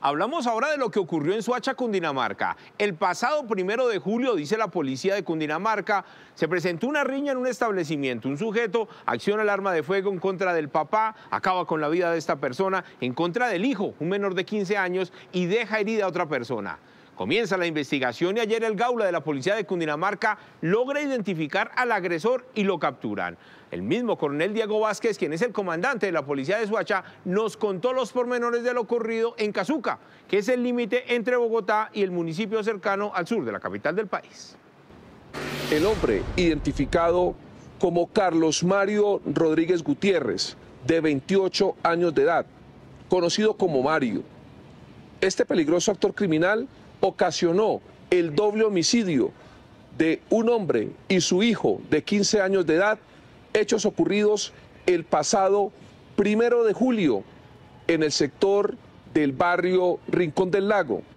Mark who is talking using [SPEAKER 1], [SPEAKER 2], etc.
[SPEAKER 1] Hablamos ahora de lo que ocurrió en Suacha, Cundinamarca. El pasado primero de julio, dice la policía de Cundinamarca, se presentó una riña en un establecimiento. Un sujeto acciona el arma de fuego en contra del papá, acaba con la vida de esta persona, en contra del hijo, un menor de 15 años, y deja herida a otra persona. Comienza la investigación y ayer el Gaula de la Policía de Cundinamarca logra identificar al agresor y lo capturan. El mismo coronel Diego Vázquez, quien es el comandante de la Policía de Suacha, nos contó los pormenores de lo ocurrido en Cazuca, que es el límite entre Bogotá y el municipio cercano al sur de la capital del país.
[SPEAKER 2] El hombre identificado como Carlos Mario Rodríguez Gutiérrez, de 28 años de edad, conocido como Mario, este peligroso actor criminal ocasionó el doble homicidio de un hombre y su hijo de 15 años de edad, hechos ocurridos el pasado primero de julio en el sector del barrio Rincón del Lago.